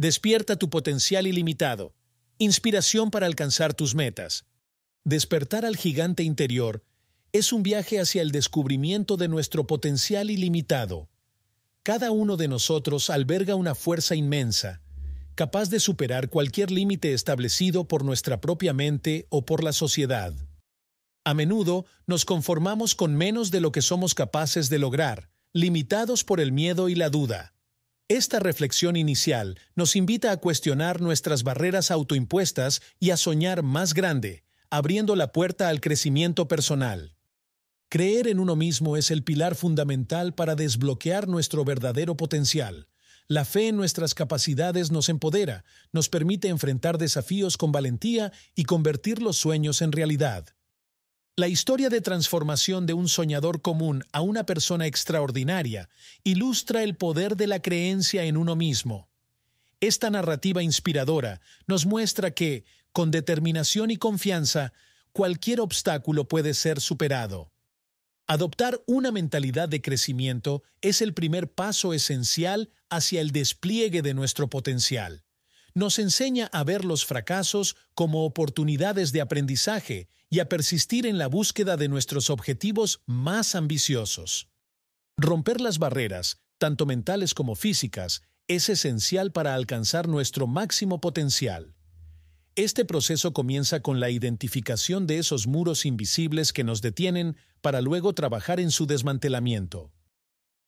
Despierta tu potencial ilimitado. Inspiración para alcanzar tus metas. Despertar al gigante interior es un viaje hacia el descubrimiento de nuestro potencial ilimitado. Cada uno de nosotros alberga una fuerza inmensa, capaz de superar cualquier límite establecido por nuestra propia mente o por la sociedad. A menudo nos conformamos con menos de lo que somos capaces de lograr, limitados por el miedo y la duda. Esta reflexión inicial nos invita a cuestionar nuestras barreras autoimpuestas y a soñar más grande, abriendo la puerta al crecimiento personal. Creer en uno mismo es el pilar fundamental para desbloquear nuestro verdadero potencial. La fe en nuestras capacidades nos empodera, nos permite enfrentar desafíos con valentía y convertir los sueños en realidad. La historia de transformación de un soñador común a una persona extraordinaria ilustra el poder de la creencia en uno mismo. Esta narrativa inspiradora nos muestra que, con determinación y confianza, cualquier obstáculo puede ser superado. Adoptar una mentalidad de crecimiento es el primer paso esencial hacia el despliegue de nuestro potencial nos enseña a ver los fracasos como oportunidades de aprendizaje y a persistir en la búsqueda de nuestros objetivos más ambiciosos. Romper las barreras, tanto mentales como físicas, es esencial para alcanzar nuestro máximo potencial. Este proceso comienza con la identificación de esos muros invisibles que nos detienen para luego trabajar en su desmantelamiento.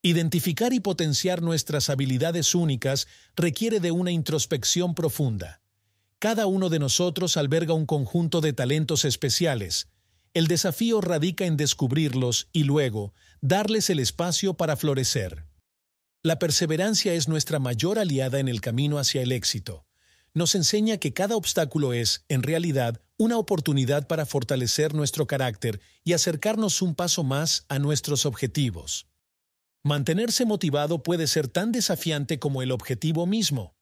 Identificar y potenciar nuestras habilidades únicas requiere de una introspección profunda. Cada uno de nosotros alberga un conjunto de talentos especiales. El desafío radica en descubrirlos y luego darles el espacio para florecer. La perseverancia es nuestra mayor aliada en el camino hacia el éxito. Nos enseña que cada obstáculo es, en realidad, una oportunidad para fortalecer nuestro carácter y acercarnos un paso más a nuestros objetivos. Mantenerse motivado puede ser tan desafiante como el objetivo mismo.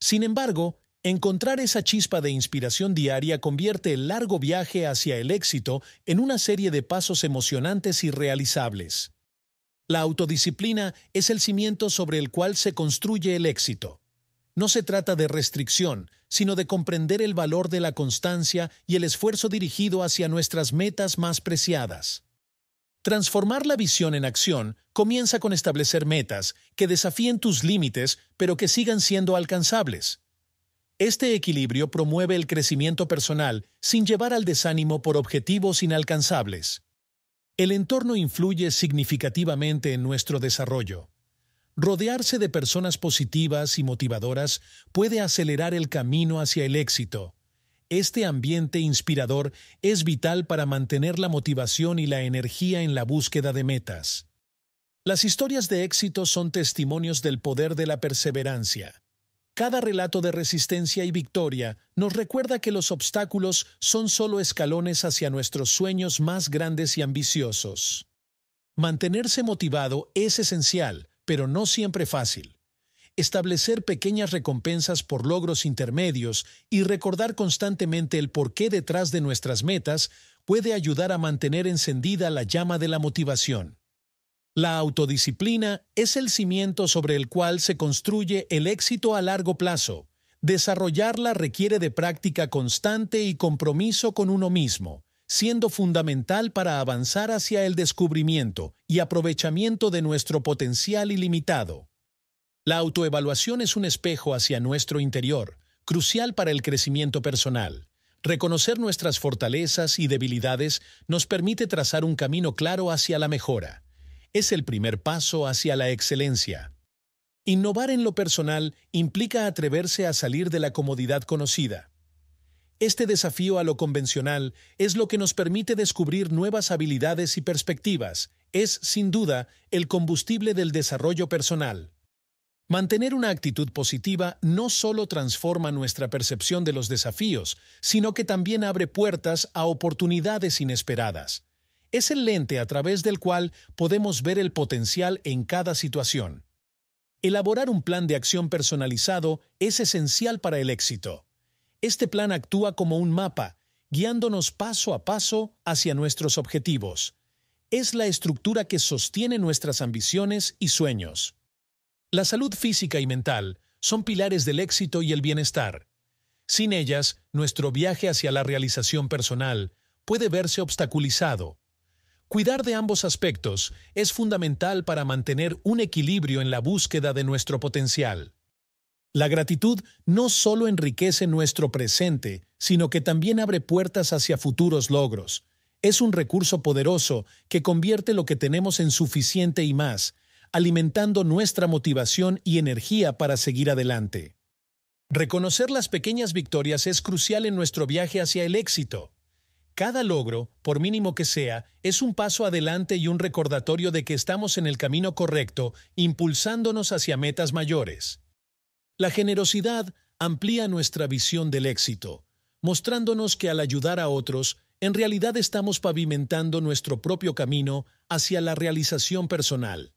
Sin embargo, encontrar esa chispa de inspiración diaria convierte el largo viaje hacia el éxito en una serie de pasos emocionantes y realizables. La autodisciplina es el cimiento sobre el cual se construye el éxito. No se trata de restricción, sino de comprender el valor de la constancia y el esfuerzo dirigido hacia nuestras metas más preciadas. Transformar la visión en acción comienza con establecer metas que desafíen tus límites pero que sigan siendo alcanzables. Este equilibrio promueve el crecimiento personal sin llevar al desánimo por objetivos inalcanzables. El entorno influye significativamente en nuestro desarrollo. Rodearse de personas positivas y motivadoras puede acelerar el camino hacia el éxito. Este ambiente inspirador es vital para mantener la motivación y la energía en la búsqueda de metas. Las historias de éxito son testimonios del poder de la perseverancia. Cada relato de resistencia y victoria nos recuerda que los obstáculos son solo escalones hacia nuestros sueños más grandes y ambiciosos. Mantenerse motivado es esencial, pero no siempre fácil establecer pequeñas recompensas por logros intermedios y recordar constantemente el porqué detrás de nuestras metas puede ayudar a mantener encendida la llama de la motivación. La autodisciplina es el cimiento sobre el cual se construye el éxito a largo plazo. Desarrollarla requiere de práctica constante y compromiso con uno mismo, siendo fundamental para avanzar hacia el descubrimiento y aprovechamiento de nuestro potencial ilimitado. La autoevaluación es un espejo hacia nuestro interior, crucial para el crecimiento personal. Reconocer nuestras fortalezas y debilidades nos permite trazar un camino claro hacia la mejora. Es el primer paso hacia la excelencia. Innovar en lo personal implica atreverse a salir de la comodidad conocida. Este desafío a lo convencional es lo que nos permite descubrir nuevas habilidades y perspectivas. Es, sin duda, el combustible del desarrollo personal. Mantener una actitud positiva no solo transforma nuestra percepción de los desafíos, sino que también abre puertas a oportunidades inesperadas. Es el lente a través del cual podemos ver el potencial en cada situación. Elaborar un plan de acción personalizado es esencial para el éxito. Este plan actúa como un mapa, guiándonos paso a paso hacia nuestros objetivos. Es la estructura que sostiene nuestras ambiciones y sueños. La salud física y mental son pilares del éxito y el bienestar. Sin ellas, nuestro viaje hacia la realización personal puede verse obstaculizado. Cuidar de ambos aspectos es fundamental para mantener un equilibrio en la búsqueda de nuestro potencial. La gratitud no solo enriquece nuestro presente, sino que también abre puertas hacia futuros logros. Es un recurso poderoso que convierte lo que tenemos en suficiente y más, alimentando nuestra motivación y energía para seguir adelante. Reconocer las pequeñas victorias es crucial en nuestro viaje hacia el éxito. Cada logro, por mínimo que sea, es un paso adelante y un recordatorio de que estamos en el camino correcto, impulsándonos hacia metas mayores. La generosidad amplía nuestra visión del éxito, mostrándonos que al ayudar a otros, en realidad estamos pavimentando nuestro propio camino hacia la realización personal.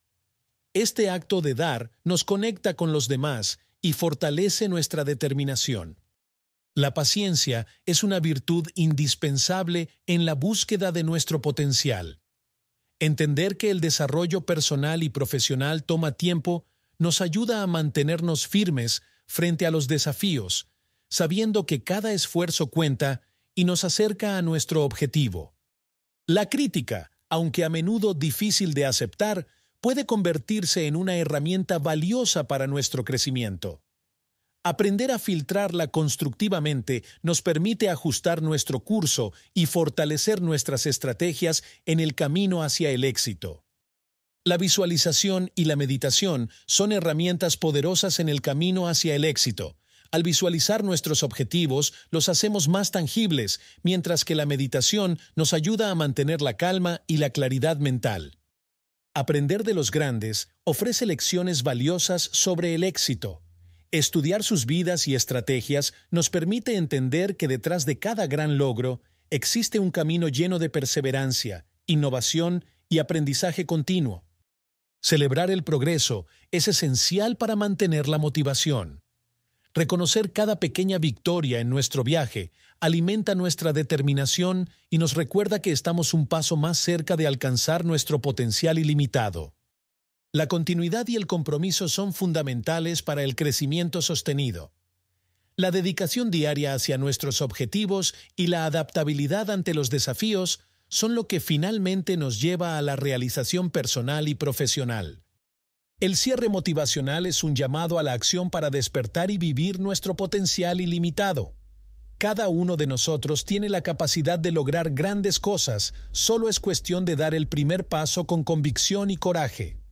Este acto de dar nos conecta con los demás y fortalece nuestra determinación. La paciencia es una virtud indispensable en la búsqueda de nuestro potencial. Entender que el desarrollo personal y profesional toma tiempo nos ayuda a mantenernos firmes frente a los desafíos, sabiendo que cada esfuerzo cuenta y nos acerca a nuestro objetivo. La crítica, aunque a menudo difícil de aceptar, puede convertirse en una herramienta valiosa para nuestro crecimiento. Aprender a filtrarla constructivamente nos permite ajustar nuestro curso y fortalecer nuestras estrategias en el camino hacia el éxito. La visualización y la meditación son herramientas poderosas en el camino hacia el éxito. Al visualizar nuestros objetivos, los hacemos más tangibles, mientras que la meditación nos ayuda a mantener la calma y la claridad mental. Aprender de los grandes ofrece lecciones valiosas sobre el éxito. Estudiar sus vidas y estrategias nos permite entender que detrás de cada gran logro existe un camino lleno de perseverancia, innovación y aprendizaje continuo. Celebrar el progreso es esencial para mantener la motivación. Reconocer cada pequeña victoria en nuestro viaje alimenta nuestra determinación y nos recuerda que estamos un paso más cerca de alcanzar nuestro potencial ilimitado. La continuidad y el compromiso son fundamentales para el crecimiento sostenido. La dedicación diaria hacia nuestros objetivos y la adaptabilidad ante los desafíos son lo que finalmente nos lleva a la realización personal y profesional. El cierre motivacional es un llamado a la acción para despertar y vivir nuestro potencial ilimitado. Cada uno de nosotros tiene la capacidad de lograr grandes cosas, solo es cuestión de dar el primer paso con convicción y coraje.